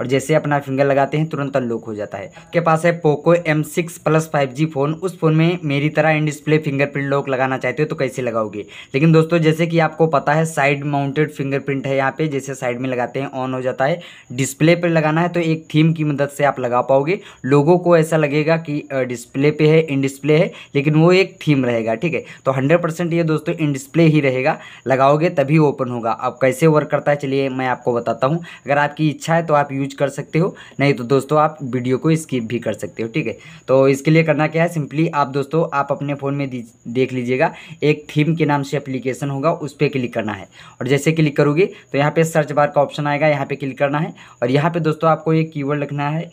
और जैसे अपना फिंगर लगाते हैं तुरंत अनलॉक हो जाता है के पास है Poco M six plus five G phone उस फ़ोन में मेरी तरह इन डिस्प्ले फिंगरप्रिंट लॉक लगाना चाहते हो तो कैसे लगाओगे लेकिन दोस्तों जैसे कि आपको पता है साइड माउंटेड फिंगरप्रिंट है यहाँ पे जैसे साइड में लगाते हैं ऑन हो जाता है डिस्प्ले पर लगाना है तो एक थीम की मदद से आप लगा पाओगे लोगों को ऐसा लगेगा कि डिस्प्ले पे है इन डिस्प्ले है लेकिन वो एक थीम रहेगा ठीक है तो हंड्रेड परसेंट ये दोस्तों इन डिस्प्ले ही रहेगा लगाओगे तभी ओपन होगा अब कैसे वर्क करता है चलिए मैं आपको बताता हूँ अगर आपकी इच्छा है तो आप यूज यूज कर सकते हो नहीं तो दोस्तों आप वीडियो को स्किप भी कर सकते हो ठीक है तो इसके लिए करना क्या है सिंपली आप दोस्तों आप अपने फ़ोन में देख लीजिएगा एक थीम के नाम से अप्लीकेशन होगा उस पर क्लिक करना है और जैसे क्लिक करोगे तो यहाँ पर सर्च बार का ऑप्शन आएगा यहाँ पर क्लिक करना है और यहाँ पर दोस्तों आपको एक की लिखना है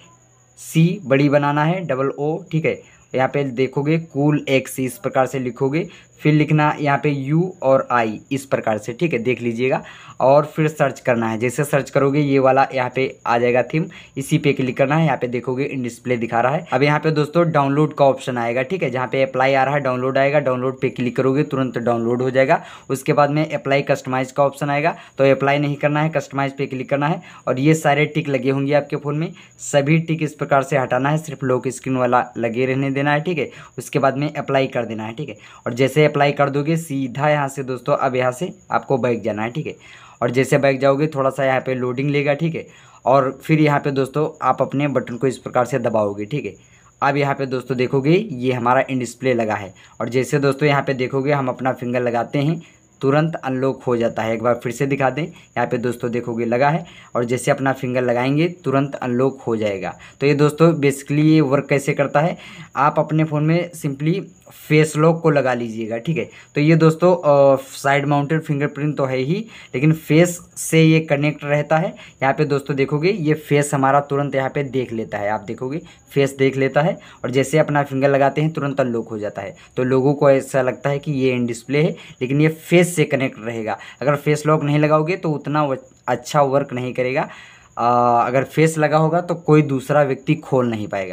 सी बड़ी बनाना है डबल ओ ठीक है यहाँ पे देखोगे कूल एक्स इस प्रकार से लिखोगे फिर लिखना यहाँ पे यू और आई इस प्रकार से ठीक है देख लीजिएगा और फिर सर्च करना है जैसे सर्च करोगे ये वाला यहाँ पे आ जाएगा थीम इसी पे क्लिक करना है यहाँ पे देखोगे इन डिस्प्ले दिखा रहा है अब यहाँ पे दोस्तों डाउनलोड का ऑप्शन आएगा ठीक है जहाँ पे अप्लाई आ रहा है डाउनलोड आएगा डाउनलोड पे क्लिक करोगे तुरंत डाउनलोड हो जाएगा उसके बाद में अप्लाई कस्टमाइज का ऑप्शन आएगा तो अप्लाई नहीं करना है कस्टमाइज पे क्लिक करना है और ये सारे टिक लगे होंगे आपके फ़ोन में सभी टिक इस प्रकार से हटाना है सिर्फ लॉक स्क्रीन वाला लगे रहने देना है ठीक है उसके बाद में अप्लाई कर देना है ठीक है और जैसे अप्लाई कर दोगे सीधा यहाँ से दोस्तों अब यहाँ से आपको बैग जाना है ठीक है और जैसे बैग जाओगे थोड़ा सा यहाँ पे लोडिंग लेगा ठीक है और फिर यहाँ पे दोस्तों आप अपने बटन को इस प्रकार से दबाओगे ठीक है अब यहाँ पे दोस्तों देखोगे ये हमारा इन डिस्प्ले लगा है और जैसे दोस्तों यहाँ पे देखोगे हम अपना फिंगर लगाते हैं तुरंत अनलॉक हो जाता है एक बार फिर से दिखा दें यहाँ पे दोस्तों देखोगे लगा है और जैसे अपना फिंगर लगाएंगे तुरंत अनलॉक हो जाएगा तो ये दोस्तों बेसिकली ये वर्क कैसे करता है आप अपने फ़ोन में सिंपली फेस लॉक को लगा लीजिएगा ठीक है तो ये दोस्तों साइड माउंटेड फिंगरप्रिंट तो है ही लेकिन फेस से ये कनेक्ट रहता है यहाँ पे दोस्तों देखोगे ये फेस हमारा तुरंत यहाँ पे देख लेता है आप देखोगे फेस देख लेता है और जैसे अपना फिंगर लगाते हैं तुरंत अनलॉक हो जाता है तो लोगों को ऐसा लगता है कि ये इन डिस्प्ले है लेकिन ये फेस से कनेक्ट रहेगा अगर फेस लॉक नहीं लगाओगे तो उतना अच्छा वर्क नहीं करेगा आ, अगर फेस लगा होगा तो कोई दूसरा व्यक्ति खोल नहीं पाएगा